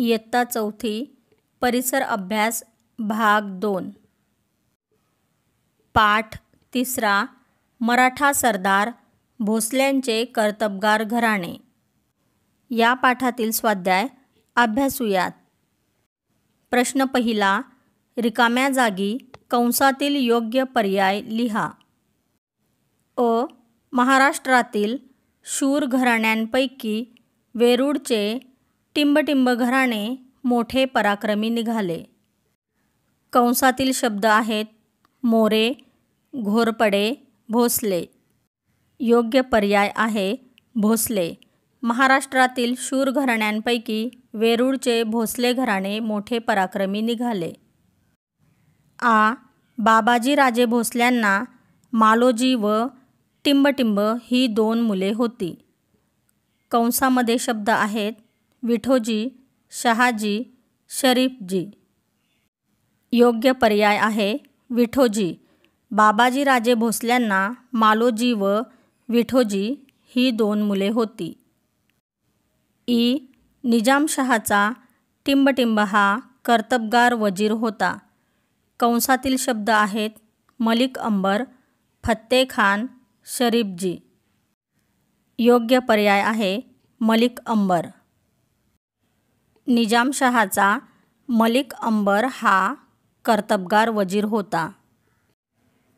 इयत्ता चौथी परिसर अभ्यास भाग दोन पाठ तिसरा मराठा सरदार भोसल्यांचे कर्तबगार घराणे या पाठातील स्वाध्याय अभ्यासूयात प्रश्न पहिला रिकाम्या जागी कंसातील योग्य पर्याय लिहा अ महाराष्ट्रातील शूर घराण्यांपैकी वेरूळचे टिंबटिंब घराणे मोठे पराक्रमी निघाले कंसातील शब्द आहेत मोरे घोरपडे भोसले योग्य पर्याय आहे भोसले महाराष्ट्रातील शूर घराण्यांपैकी वेरूळचे भोसले घराणे मोठे पराक्रमी निघाले आ बाबाजीराजे भोसल्यांना मालोजी व टिंबटिंब ही दोन मुले होती कंसामध्ये शब्द आहेत विठोजी शहाजी शरीफजी योग्य पर्याय आहे विठोजी बाबाजीराजे भोसल्यांना मालोजी व विठोजी ही दोन मुले होती ई निजामशहाचा टिंबटिंब हा कर्तबगार वजीर होता कंसातील शब्द आहेत मलिक अंबर फत्ते खान शरीफजी योग्य पर्याय आहे मलिक अंबर निजामशहाचा मलिक अंबर हा कर्तबगार वजीर होता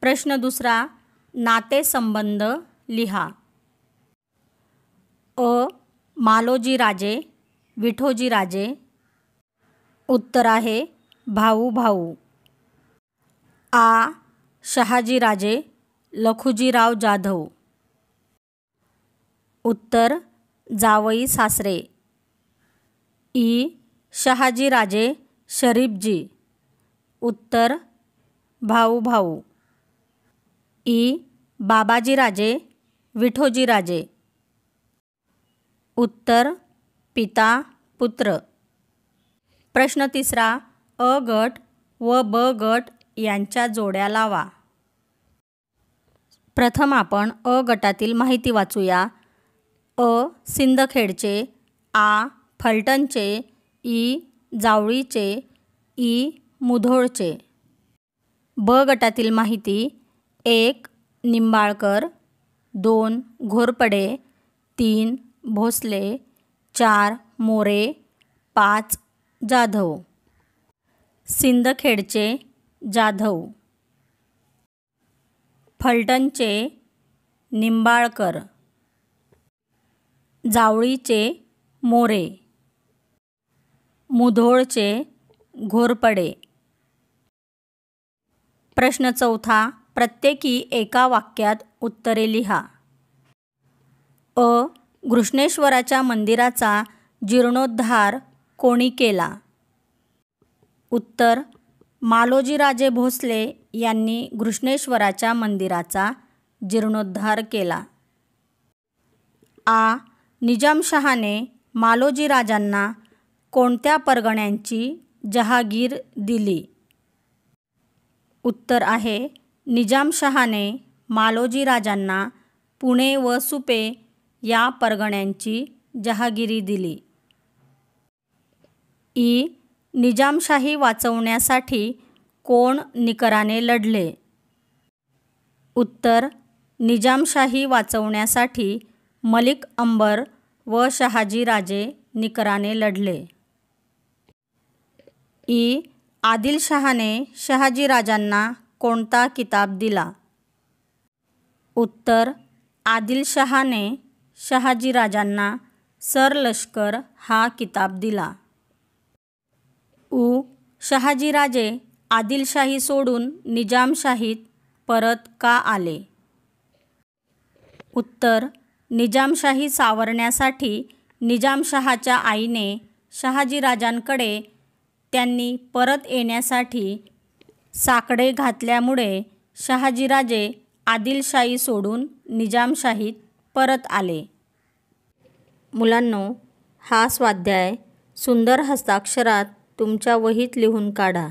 प्रश्न दुसरा नातेसंबंध लिहा अ राजे, मालोजीराजे विठोजीराजे उत्तर आहे भाऊ भाऊ आ शहाजीराजे लखुजीराव जाधव उत्तर जावई सासरे ई शहाजीराजे शरीफजी उत्तर भाऊ भाऊ ई बाबाजीराजे विठोजीराजे उत्तर पिता पुत्र प्रश्न तिसरा अ गट व ब गट यांच्या जोड्या लावा प्रथम आपण अ गटातील माहिती वाचूया अ सिंदखेडचे आ फलटणचे ई जावळीचे ई मुधोळचे ब गटातील माहिती एक निंबाळकर दोन घोरपडे तीन भोसले चार मोरे पाच जाधव सिंदखेडचे जाधव फलटणचे निंबाळकर जावळीचे मोरे मुधोळचे घोरपडे प्रश्न चौथा प्रत्येकी एका वाक्यात उत्तरे लिहा अ घृष्णेश्वराच्या मंदिराचा जीर्णोद्धार कोणी केला उत्तर मालोजीराजे भोसले यांनी घृष्णेश्वराच्या मंदिराचा जीर्णोद्धार केला आ निजामशहाने मालोजीराजांना कोणत्या परगण्यांची जहागीर दिली उत्तर आहे निजामशहाने मालोजी राजांना पुणे व सुपे या परगण्यांची जहागिरी दिली ई निजामशाही वाचवण्यासाठी कोण निकराने लढले उत्तर निजामशाही वाचवण्यासाठी मलिक अंबर व शहाजीराजे निकराने लढले ई आदिलशहाने शहाजीराजांना कोणता किताब दिला उत्तर आदिलशहाने शहाजीराजांना सर लष्कर हा किताब दिला उ शहाजीराजे आदिलशाही सोडून निजामशाहीत परत का आले उत्तर निजामशाही सावरण्यासाठी निजामशहाच्या आईने शहाजीराजांकडे त्यांनी परत येण्यासाठी साकडे घातल्यामुळे शहाजीराजे आदिलशाही सोडून निजामशाहीत परत आले मुलांनो हा स्वाध्याय सुंदर हस्ताक्षरात तुमच्या वहीत लिहून काढा